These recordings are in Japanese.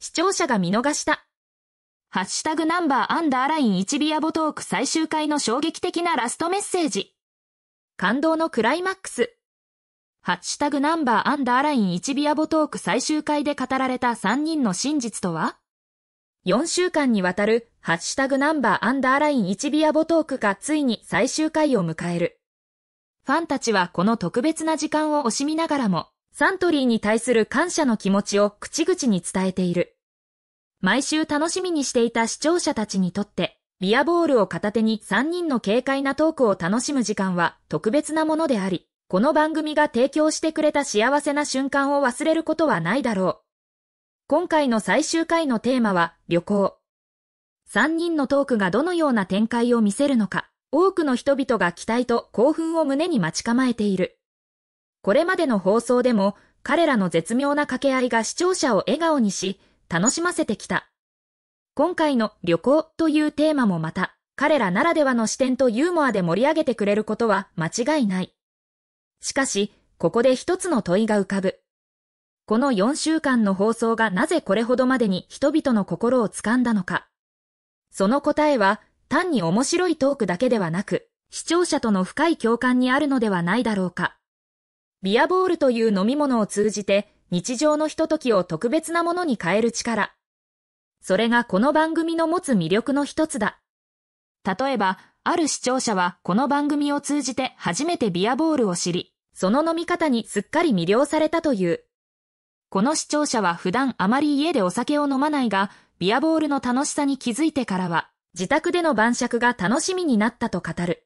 視聴者が見逃した。ハッシュタグナンバーアンダーライン1ビアボトーク最終回の衝撃的なラストメッセージ。感動のクライマックス。ハッシュタグナンバーアンダーライン1ビアボトーク最終回で語られた3人の真実とは ?4 週間にわたるハッシュタグナンバーアンダーライン1ビアボトークがついに最終回を迎える。ファンたちはこの特別な時間を惜しみながらも、サントリーに対する感謝の気持ちを口々に伝えている。毎週楽しみにしていた視聴者たちにとって、ビアボールを片手に3人の軽快なトークを楽しむ時間は特別なものであり、この番組が提供してくれた幸せな瞬間を忘れることはないだろう。今回の最終回のテーマは旅行。3人のトークがどのような展開を見せるのか、多くの人々が期待と興奮を胸に待ち構えている。これまでの放送でも彼らの絶妙な掛け合いが視聴者を笑顔にし、楽しませてきた。今回の旅行というテーマもまた、彼らならではの視点とユーモアで盛り上げてくれることは間違いない。しかし、ここで一つの問いが浮かぶ。この4週間の放送がなぜこれほどまでに人々の心を掴んだのか。その答えは単に面白いトークだけではなく、視聴者との深い共感にあるのではないだろうか。ビアボールという飲み物を通じて日常のひとときを特別なものに変える力。それがこの番組の持つ魅力の一つだ。例えば、ある視聴者はこの番組を通じて初めてビアボールを知り、その飲み方にすっかり魅了されたという。この視聴者は普段あまり家でお酒を飲まないが、ビアボールの楽しさに気づいてからは、自宅での晩酌が楽しみになったと語る。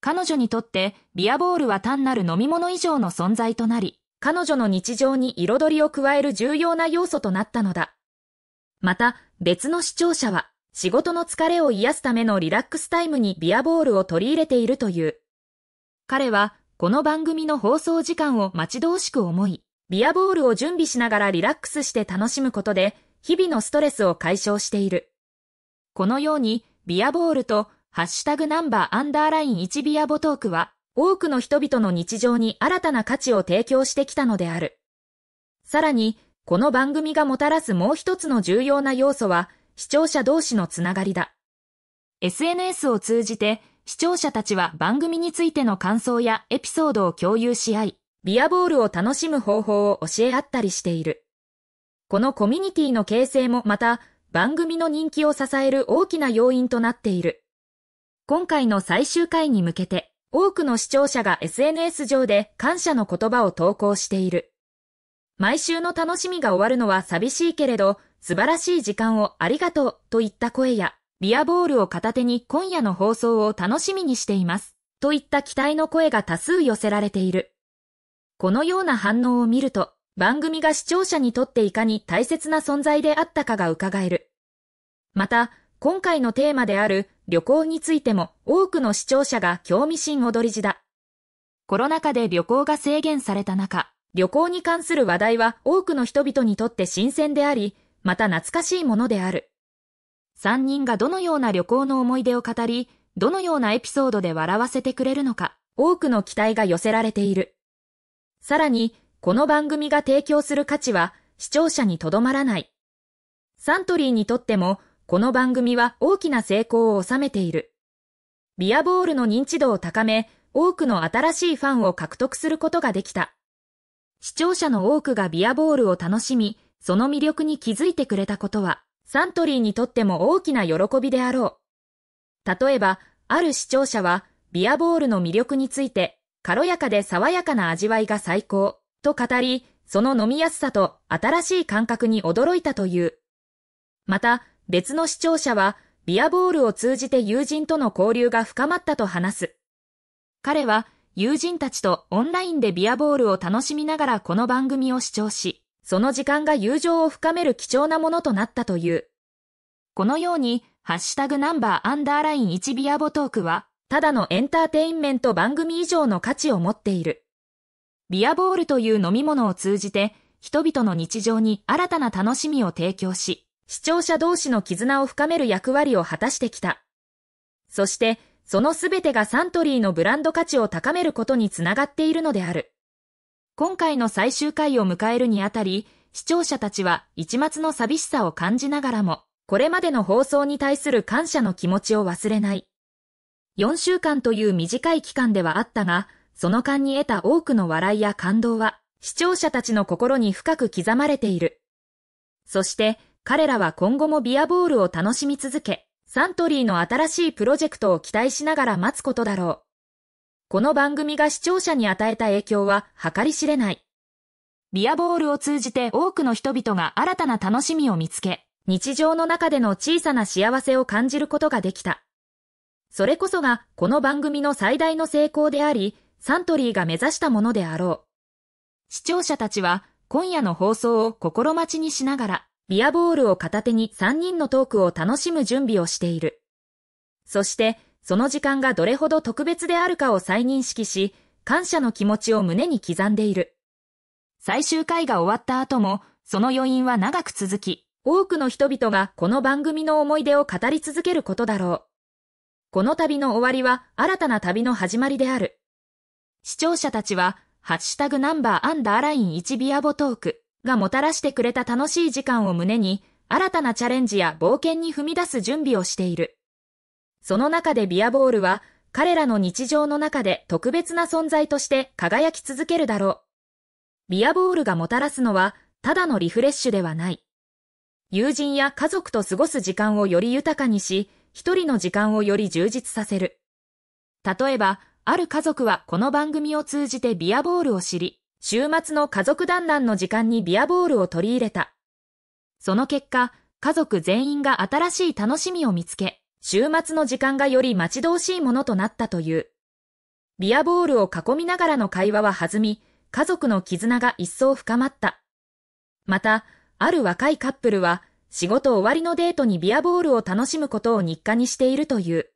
彼女にとってビアボールは単なる飲み物以上の存在となり、彼女の日常に彩りを加える重要な要素となったのだ。また、別の視聴者は、仕事の疲れを癒すためのリラックスタイムにビアボールを取り入れているという。彼は、この番組の放送時間を待ち遠しく思い、ビアボールを準備しながらリラックスして楽しむことで、日々のストレスを解消している。このように、ビアボールとハッシュタグナンバーアンダーライン1ビアボトークは、多くの人々の日常に新たな価値を提供してきたのである。さらに、この番組がもたらすもう一つの重要な要素は、視聴者同士のつながりだ。SNS を通じて、視聴者たちは番組についての感想やエピソードを共有し合い、ビアボールを楽しむ方法を教え合ったりしている。このコミュニティの形成もまた、番組の人気を支える大きな要因となっている。今回の最終回に向けて、多くの視聴者が SNS 上で感謝の言葉を投稿している。毎週の楽しみが終わるのは寂しいけれど、素晴らしい時間をありがとうといった声や、ビアボールを片手に今夜の放送を楽しみにしています。といった期待の声が多数寄せられている。このような反応を見ると、番組が視聴者にとっていかに大切な存在であったかが伺える。また、今回のテーマである旅行についても多くの視聴者が興味深踊り地だ。コロナ禍で旅行が制限された中、旅行に関する話題は多くの人々にとって新鮮であり、また懐かしいものである。3人がどのような旅行の思い出を語り、どのようなエピソードで笑わせてくれるのか、多くの期待が寄せられている。さらに、この番組が提供する価値は、視聴者にとどまらない。サントリーにとっても、この番組は大きな成功を収めている。ビアボールの認知度を高め、多くの新しいファンを獲得することができた。視聴者の多くがビアボールを楽しみ、その魅力に気づいてくれたことは、サントリーにとっても大きな喜びであろう。例えば、ある視聴者は、ビアボールの魅力について、軽やかで爽やかな味わいが最高、と語り、その飲みやすさと新しい感覚に驚いたという。また、別の視聴者は、ビアボールを通じて友人との交流が深まったと話す。彼は、友人たちとオンラインでビアボールを楽しみながらこの番組を視聴し、その時間が友情を深める貴重なものとなったという。このように、ハッシュタグナンバーアンダーライン1ビアボトークは、ただのエンターテインメント番組以上の価値を持っている。ビアボールという飲み物を通じて、人々の日常に新たな楽しみを提供し、視聴者同士の絆を深める役割を果たしてきた。そして、そのすべてがサントリーのブランド価値を高めることにつながっているのである。今回の最終回を迎えるにあたり、視聴者たちは一末の寂しさを感じながらも、これまでの放送に対する感謝の気持ちを忘れない。4週間という短い期間ではあったが、その間に得た多くの笑いや感動は、視聴者たちの心に深く刻まれている。そして、彼らは今後もビアボールを楽しみ続け、サントリーの新しいプロジェクトを期待しながら待つことだろう。この番組が視聴者に与えた影響は計り知れない。ビアボールを通じて多くの人々が新たな楽しみを見つけ、日常の中での小さな幸せを感じることができた。それこそがこの番組の最大の成功であり、サントリーが目指したものであろう。視聴者たちは今夜の放送を心待ちにしながら、ビアボールを片手に3人のトークを楽しむ準備をしている。そして、その時間がどれほど特別であるかを再認識し、感謝の気持ちを胸に刻んでいる。最終回が終わった後も、その余韻は長く続き、多くの人々がこの番組の思い出を語り続けることだろう。この旅の終わりは新たな旅の始まりである。視聴者たちは、ハッシュタグナンバーアンダーライン1ビアボトーク、がもたらしてくれた楽しい時間を胸に、新たなチャレンジや冒険に踏み出す準備をしている。その中でビアボールは、彼らの日常の中で特別な存在として輝き続けるだろう。ビアボールがもたらすのは、ただのリフレッシュではない。友人や家族と過ごす時間をより豊かにし、一人の時間をより充実させる。例えば、ある家族はこの番組を通じてビアボールを知り、週末の家族団らんの時間にビアボールを取り入れた。その結果、家族全員が新しい楽しみを見つけ、週末の時間がより待ち遠しいものとなったという。ビアボールを囲みながらの会話は弾み、家族の絆が一層深まった。また、ある若いカップルは、仕事終わりのデートにビアボールを楽しむことを日課にしているという。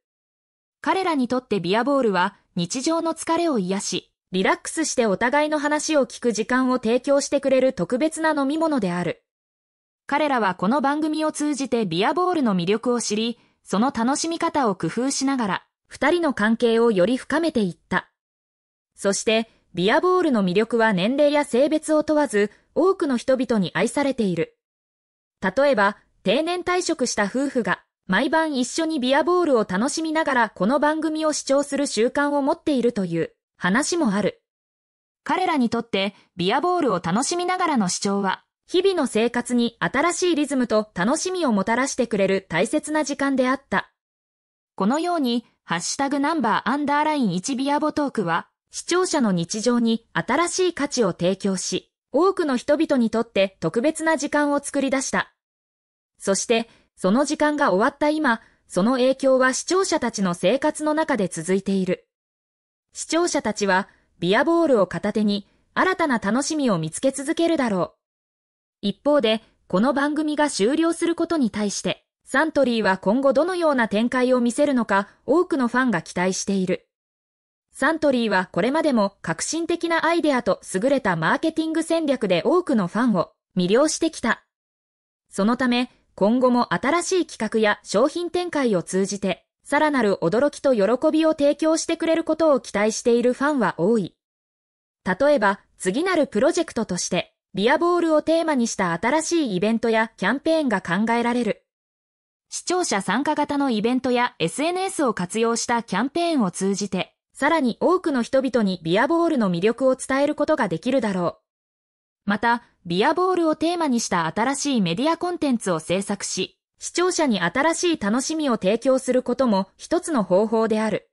彼らにとってビアボールは日常の疲れを癒し、リラックスしてお互いの話を聞く時間を提供してくれる特別な飲み物である。彼らはこの番組を通じてビアボールの魅力を知り、その楽しみ方を工夫しながら、二人の関係をより深めていった。そして、ビアボールの魅力は年齢や性別を問わず、多くの人々に愛されている。例えば、定年退職した夫婦が、毎晩一緒にビアボールを楽しみながらこの番組を視聴する習慣を持っているという。話もある。彼らにとってビアボールを楽しみながらの視聴は、日々の生活に新しいリズムと楽しみをもたらしてくれる大切な時間であった。このように、ハッシュタグナンバーアンダーライン1ビアボトークは、視聴者の日常に新しい価値を提供し、多くの人々にとって特別な時間を作り出した。そして、その時間が終わった今、その影響は視聴者たちの生活の中で続いている。視聴者たちはビアボールを片手に新たな楽しみを見つけ続けるだろう。一方で、この番組が終了することに対して、サントリーは今後どのような展開を見せるのか多くのファンが期待している。サントリーはこれまでも革新的なアイデアと優れたマーケティング戦略で多くのファンを魅了してきた。そのため、今後も新しい企画や商品展開を通じて、さらなる驚きと喜びを提供してくれることを期待しているファンは多い。例えば、次なるプロジェクトとして、ビアボールをテーマにした新しいイベントやキャンペーンが考えられる。視聴者参加型のイベントや SNS を活用したキャンペーンを通じて、さらに多くの人々にビアボールの魅力を伝えることができるだろう。また、ビアボールをテーマにした新しいメディアコンテンツを制作し、視聴者に新しい楽しみを提供することも一つの方法である。